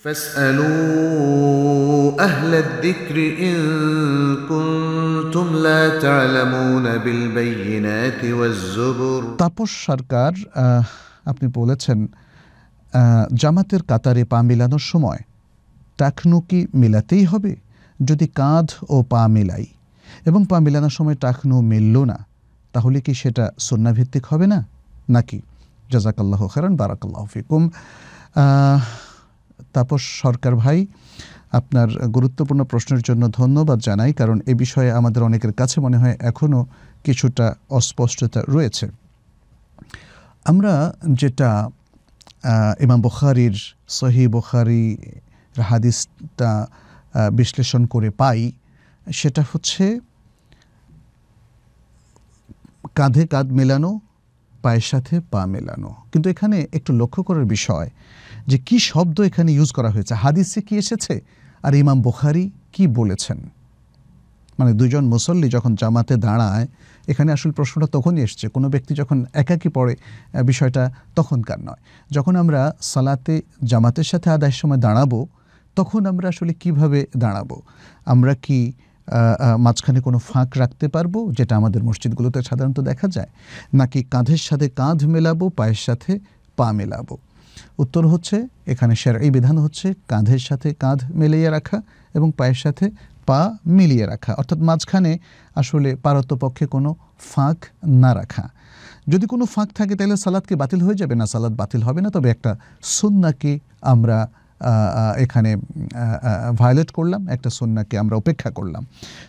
فاسألوا أهل الذكر إن كنتم لا تعلمون بالبينات والزبر তাপস সরকার আপনি বলেছেন জামাতের কাতারে পা মেলানোর সময় টাকনু কি মেলাতেই হবে যদি কাঁধ ও পা মেলাই এবং পা মেলানোর সময় টাকনু মিলল না তাহলে কি সেটা সন্ন্যাভিত্তিক হবে না নাকি জাজাকাল্লাহ খেরান বারাকাল্লাহ ফিকুম তাপস সরকার ভাই আপনার গুরুত্বপূর্ণ প্রশ্নের জন্য ধন্যবাদ জানাই কারণ এ বিষয়ে আমাদের অনেকের কাছে মনে হয় এখনও কিছুটা অস্পষ্টতা রয়েছে আমরা যেটা ইমাম বখারির সহি বখারি হাদিসটা বিশ্লেষণ করে পাই সেটা হচ্ছে কাঁধে কাঁধ মেলানো পায়ের সাথে পা মেলানো কিন্তু এখানে একটু লক্ষ্য করার বিষয় যে কি শব্দ এখানে ইউজ করা হয়েছে হাদিসে কি এসেছে আর ইমাম বুখারি কি বলেছেন মানে দুজন মুসল্লি যখন জামাতে দাঁড়ায় এখানে আসল প্রশ্নটা তখনই এসছে কোনো ব্যক্তি যখন একাকি পড়ে বিষয়টা তখনকার নয় যখন আমরা সালাতে জামাতের সাথে আদায়ের সময় দাঁড়াবো তখন আমরা আসলে কিভাবে দাঁড়াবো আমরা কি মাঝখানে কোনো ফাঁক রাখতে পারবো যেটা আমাদের মসজিদগুলোতে সাধারণত দেখা যায় নাকি কাঁধের সাথে কাঁধ মেলাবো পায়ের সাথে পা মেলাবো উত্তর হচ্ছে এখানে এই বিধান হচ্ছে কাঁধের সাথে কাঁধ মিলিয়ে রাখা এবং পায়ের সাথে পা মিলিয়ে রাখা অর্থাৎ মাঝখানে আসলে পারতপক্ষে কোনো ফাঁক না রাখা যদি কোনো ফাঁক থাকে তাহলে সালাদকে বাতিল হয়ে যাবে না সালাদ বাতিল হবে না তবে একটা সুন্নাকে আমরা এখানে ভায়োলেট করলাম একটা সুন্নাকে আমরা উপেক্ষা করলাম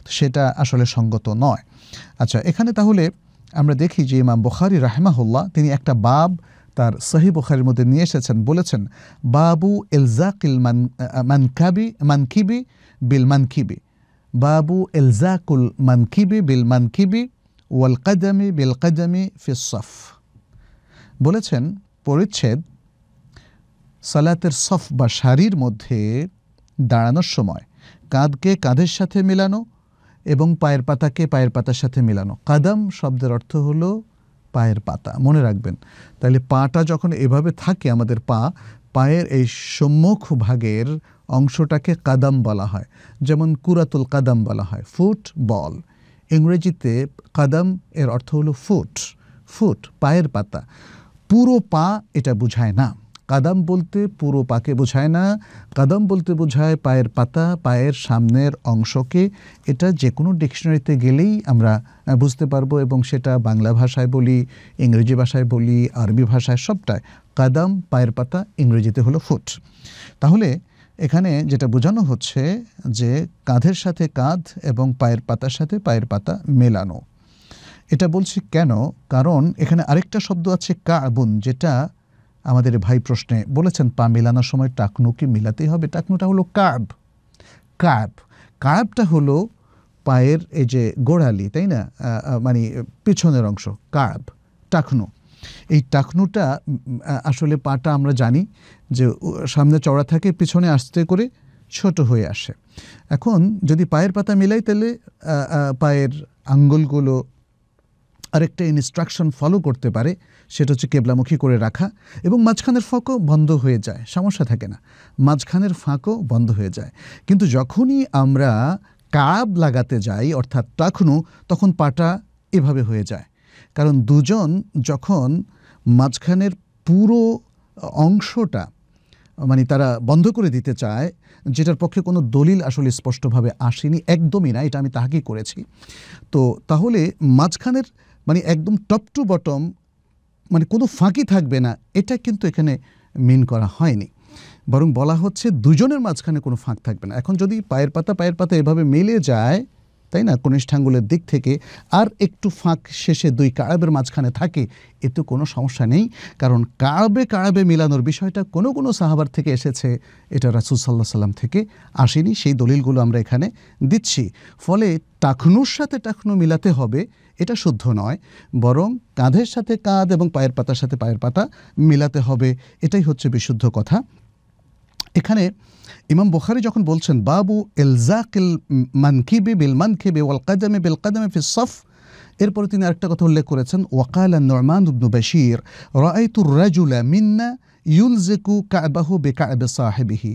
তো সেটা আসলে সঙ্গত নয় আচ্ছা এখানে তাহলে আমরা দেখি যে ইমাম বখারি রাহমাহুল্লাহ তিনি একটা বাব তার সহি বুখারির মধ্যে নিয়ে এসেছেন বলেছেন বাবু এলজাকিল মান মানকাবি মানকিবি বিল মানকিবি বাবু এলজাকুল মানকিবি বিল মানকিবি ওয়াল কাদামি বিল কাদামি ফিসফ বলেছেন পরিচ্ছেদ সালাতের সফ বা শাড়ির মধ্যে দাঁড়ানোর সময় কাঁধকে কাঁধের সাথে মেলানো এবং পায়ের পাতাকে পায়ের পাতার সাথে মেলানো কাদাম শব্দের অর্থ হলো পায়ের পাতা মনে রাখবেন তাহলে পাটা যখন এভাবে থাকে আমাদের পা পায়ের এই সম্মুখ ভাগের অংশটাকে কাদাম বলা হয় যেমন কুরাতুল কাদাম বলা হয় ফুট বল ইংরেজিতে কাদাম এর অর্থ হলো ফুট ফুট পায়ের পাতা পুরো পা এটা বুঝায় না কাদাম বলতে পুরো পাকে বোঝায় না কাদাম বলতে বোঝায় পায়ের পাতা পায়ের সামনের অংশকে এটা যে কোনো ডিকশনারিতে গেলেই আমরা বুঝতে পারবো এবং সেটা বাংলা ভাষায় বলি ইংরেজি ভাষায় বলি আরবি ভাষায় সবটায় কাদাম পায়ের পাতা ইংরেজিতে হলো ফুট তাহলে এখানে যেটা বোঝানো হচ্ছে যে কাঁধের সাথে কাঁধ এবং পায়ের পাতার সাথে পায়ের পাতা মেলানো এটা বলছি কেন কারণ এখানে আরেকটা শব্দ আছে কাবুন যেটা আমাদের ভাই প্রশ্নে বলেছেন পা মেলানোর সময় টাকনু কি মেলাতেই হবে টাকনুটা হলো কার্ব কার্ব কার্বটা হলো পায়ের এই যে গোড়ালি তাই না মানে পিছনের অংশ কার্ব টাকনু এই টাকনুটা আসলে পাটা আমরা জানি যে সামনে চড়া থাকে পিছনে আসতে করে ছোট হয়ে আসে এখন যদি পায়ের পাতা মিলাই তাহলে পায়ের আঙ্গুলগুলো আরেকটা ইনস্ট্রাকশন ফলো করতে পারে সেটা হচ্ছে কেবলামুখী করে রাখা এবং মাঝখানের ফাঁকও বন্ধ হয়ে যায় সমস্যা থাকে না মাঝখানের ফাঁকও বন্ধ হয়ে যায় কিন্তু যখনই আমরা কাব লাগাতে যাই অর্থাৎ তখনও তখন পাটা এভাবে হয়ে যায় কারণ দুজন যখন মাঝখানের পুরো অংশটা মানে তারা বন্ধ করে দিতে চায় যেটার পক্ষে কোনো দলিল আসলে স্পষ্টভাবে আসেনি একদমই না এটা আমি তাহাকেই করেছি তো তাহলে মাঝখানের মানে একদম টপ টু বটম মানে কোনো ফাঁকি থাকবে না এটা কিন্তু এখানে মিন করা হয়নি বরং বলা হচ্ছে দুজনের মাঝখানে কোনো ফাঁক থাকবে না এখন যদি পায়ের পাতা পায়ের পাতা এভাবে মেলে যায় তাই না কনিষ্ঠাঙ্গুলের দিক থেকে আর একটু ফাঁক শেষে দুই কাড়াবের মাঝখানে থাকে এতে কোনো সমস্যা নেই কারণ কাড়াবে কাড়াবে মিলানোর বিষয়টা কোনো কোনো সাহাবার থেকে এসেছে এটা রাসুল সাল্লাহ সাল্লাম থেকে আসেনি সেই দলিলগুলো আমরা এখানে দিচ্ছি ফলে টাকনুর সাথে টাকনু মিলাতে হবে এটা শুদ্ধ নয় বরং কাঁধের সাথে কাঁধ এবং পায়ের পাতার সাথে পায়ের পাতা মিলাতে হবে এটাই হচ্ছে বিশুদ্ধ কথা এখানে ইমাম বুখারি যখন বলছেন বাবু এলজাকিল মানকিবে বিল মানকিবে ওয়াল কাদামে বিল কাদামে ফি সফ এরপরে তিনি আরেকটা কথা উল্লেখ করেছেন ওয়াকাল নরমান উবনু বাশির রায়তুর রাজুলা মিন্না ইউলজেকু কাবাহু বে কাবে সাহেবিহি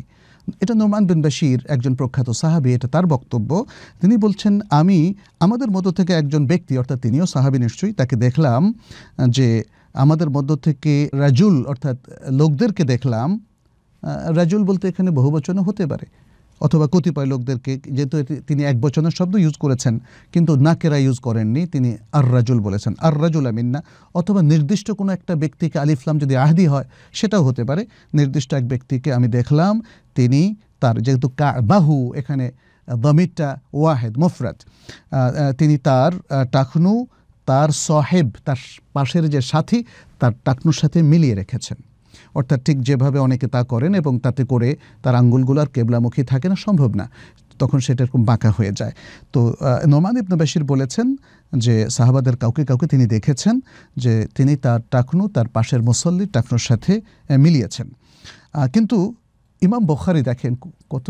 এটা নোমান বিন বাশির একজন প্রখ্যাত সাহাবি এটা তার বক্তব্য তিনি বলছেন আমি আমাদের মধ্য থেকে একজন ব্যক্তি অর্থাৎ তিনিও সাহাবি নিশ্চয়ই তাকে দেখলাম যে আমাদের মধ্য থেকে রাজুল অর্থাৎ লোকদেরকে দেখলাম রাজুল বলতে এখানে বহু বচনও হতে পারে অথবা কতিপয় লোকদেরকে যেহেতু তিনি এক বচনের শব্দ ইউজ করেছেন কিন্তু নাকেরা ইউজ করেননি তিনি আর রাজুল বলেছেন আর রাজুল আমিন্না অথবা নির্দিষ্ট কোনো একটা ব্যক্তিকে আলিফলাম যদি আহদি হয় সেটাও হতে পারে নির্দিষ্ট এক ব্যক্তিকে আমি দেখলাম তিনি তার যেহেতু বাহু এখানে দমিটা ওয়াহেদ মফরাত তিনি তার টাকনু তার সহেব তার পাশের যে সাথী তার টাকনুর সাথে মিলিয়ে রেখেছেন অর্থাৎ ঠিক যেভাবে অনেকে তা করেন এবং তাতে করে তার আঙ্গুলগুলো আর কেবলামুখী থাকে না সম্ভব না তখন সেটা এরকম বাঁকা হয়ে যায় তো নোমান ইবনে বাসির বলেছেন যে সাহাবাদের কাউকে কাউকে তিনি দেখেছেন যে তিনি তার টাকনু তার পাশের মুসল্লি টাকনুর সাথে মিলিয়েছেন কিন্তু ইমাম বখারি দেখেন কত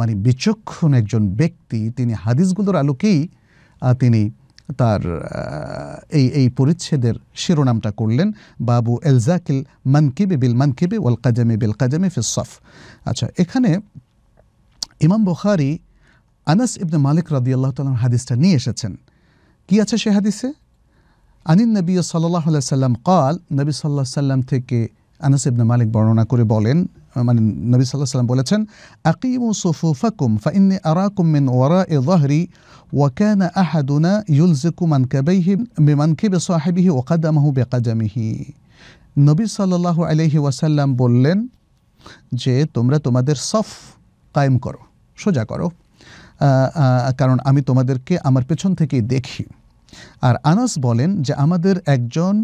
মানে বিচক্ষণ একজন ব্যক্তি তিনি হাদিসগুলোর আলোকেই তিনি তার এই এই পরিচ্ছেদের শিরোনামটা করলেন বাবু এলজাকিল মানকিবে বিল মানকিবে ওয়াল কাজামে বিল কাজামে ফিসফ আচ্ছা এখানে ইমাম বখারি আনাস ইবনে মালিক আল্লাহ তাল হাদিসটা নিয়ে এসেছেন কি আছে সে হাদিসে আনিন নবী সাল্লাহ সাল্লাম কাল নবী সাল্লাহ সাল্লাম থেকে আনাস ইবনে মালিক বর্ণনা করে বলেন মানে নবী সাল্লাহ সাল্লাম বলেছেন আকিমু সফুফাকুম ফাইন্নি আরাকুম মিন ওয়ারা এ জাহরি ওয়াকানা আহাদুনা ইউলজিকু মানকাবাইহি মিমানকিবে সাহেবিহি ওকাদামাহু বেকাজামিহি নবী সাল্লাহ আলহি ওয়াসাল্লাম বললেন যে তোমরা তোমাদের সফ কায়েম করো সোজা করো কারণ আমি তোমাদেরকে আমার পেছন থেকেই দেখি আর আনাস বলেন যে আমাদের একজন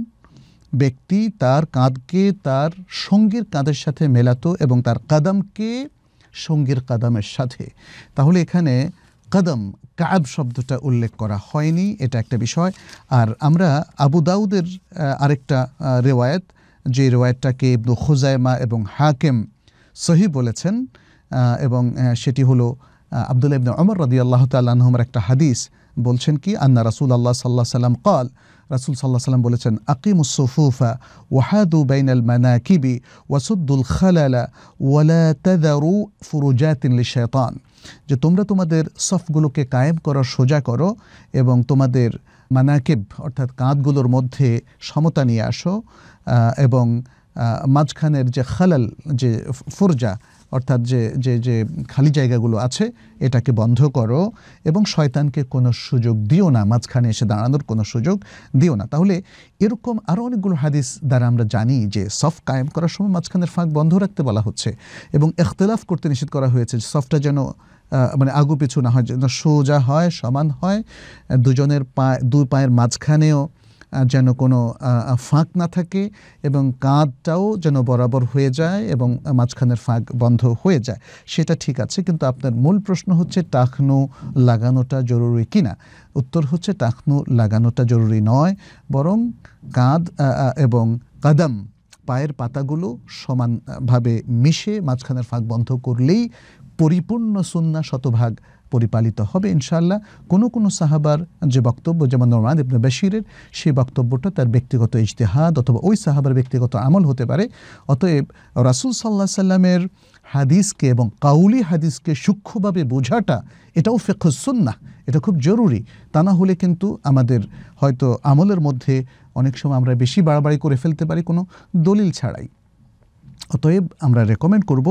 ব্যক্তি তার কাঁধকে তার সঙ্গীর কাঁধের সাথে মেলাতো এবং তার কাদমকে সঙ্গীর কাদামের সাথে তাহলে এখানে কদম কাব শব্দটা উল্লেখ করা হয়নি এটা একটা বিষয় আর আমরা আবু দাউদের আরেকটা রেওয়ায়ত যে রেওয়ায়তটাকে ইবনু খুজাইমা এবং হাকেম সহি বলেছেন এবং সেটি হলো আবদুল্লাহ ইবনে অমর রদি আল্লাহ তাল্লাহমার একটা হাদিস বলছেন কি আন্না রাসুল আল্লাহ সাল্লাহ সাল্লাম কল রাসুল সাল্লাহ সাল্লাম বলেছেন আকিমুসফুফা ওয়াহাদু বাইন আল মানাকিবি ওয়াসুদ্দুল খালালা ওয়ালা তাদারু ফুরুজাতিন শেতান যে তোমরা তোমাদের সফগুলোকে কায়েম করার সোজা করো এবং তোমাদের মানাকিব অর্থাৎ কাঁধগুলোর মধ্যে সমতা নিয়ে আসো এবং মাঝখানের যে খালাল যে ফুরজা অর্থাৎ যে যে যে খালি জায়গাগুলো আছে এটাকে বন্ধ করো এবং শয়তানকে কোনো সুযোগ দিও না মাঝখানে এসে দাঁড়ানোর কোনো সুযোগ দিও না তাহলে এরকম আরও অনেকগুলো হাদিস দ্বারা আমরা জানি যে সফ কায়েম করার সময় মাঝখানের ফাঁক বন্ধ রাখতে বলা হচ্ছে এবং এখতলাফ করতে নিষেধ করা হয়েছে সফটা যেন মানে আগু পিছু না হয় যেন সোজা হয় সমান হয় দুজনের পা দুই পায়ের মাঝখানেও যেন কোনো ফাঁক না থাকে এবং কাঁধটাও যেন বরাবর হয়ে যায় এবং মাঝখানের ফাঁক বন্ধ হয়ে যায় সেটা ঠিক আছে কিন্তু আপনার মূল প্রশ্ন হচ্ছে টাকনো লাগানোটা জরুরি কিনা উত্তর হচ্ছে টাকনো লাগানোটা জরুরি নয় বরং কাঁধ এবং কাদাম পায়ের পাতাগুলো সমানভাবে মিশে মাঝখানের ফাঁক বন্ধ করলেই পরিপূর্ণ সুন্না শতভাগ পরিপালিত হবে ইনশাল্লাহ কোনো কোনো সাহাবার যে বক্তব্য যেমন নোমান ইবনে বেশিরের সেই বক্তব্যটা তার ব্যক্তিগত ইজতেহাদ অথবা ওই সাহাবার ব্যক্তিগত আমল হতে পারে অতএব রাসুল সাল্লাহ সাল্লামের হাদিসকে এবং কাউলি হাদিসকে সূক্ষ্মভাবে বোঝাটা এটাও ফেকসুন্না এটা খুব জরুরি তা না হলে কিন্তু আমাদের হয়তো আমলের মধ্যে অনেক সময় আমরা বেশি বাড়াবাড়ি করে ফেলতে পারি কোনো দলিল ছাড়াই অতএব আমরা রেকমেন্ড করব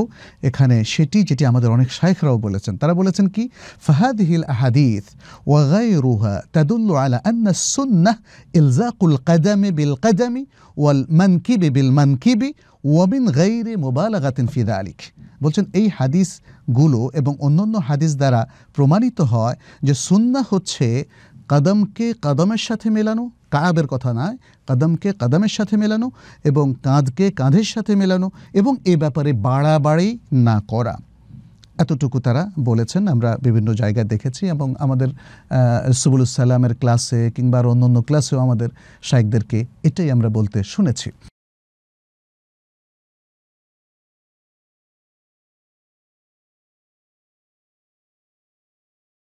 এখানে সেটি যেটি আমাদের অনেক শাইখরাও বলেছেন তারা বলেছেন কি ফাহাদ হিল আহাদিস ওয়াগাই রুহা তাদুল্লু আলা আন্না সুন্নাহ ইলজাকুল কাদামে বিল কাদামি ওয়াল মানকিবে বিল মানকিবি ওয়াবিন গাইরে মোবালাগাতিন ফিদা আলিক বলছেন এই হাদিসগুলো এবং অন্যান্য হাদিস দ্বারা প্রমাণিত হয় যে সুন্না হচ্ছে কাদমকে কাদমের সাথে মেলানো কাবের কথা নয় কদমকে কদমের সাথে মেলানো এবং কাঁধকে কাঁধের সাথে মেলানো এবং এ ব্যাপারে বাড়াবাড়ি না করা এতটুকু তারা বলেছেন আমরা বিভিন্ন জায়গায় দেখেছি এবং আমাদের সুবুলুসালামের ক্লাসে কিংবা অন্য অন্য ক্লাসেও আমাদের শাইকদেরকে এটাই আমরা বলতে শুনেছি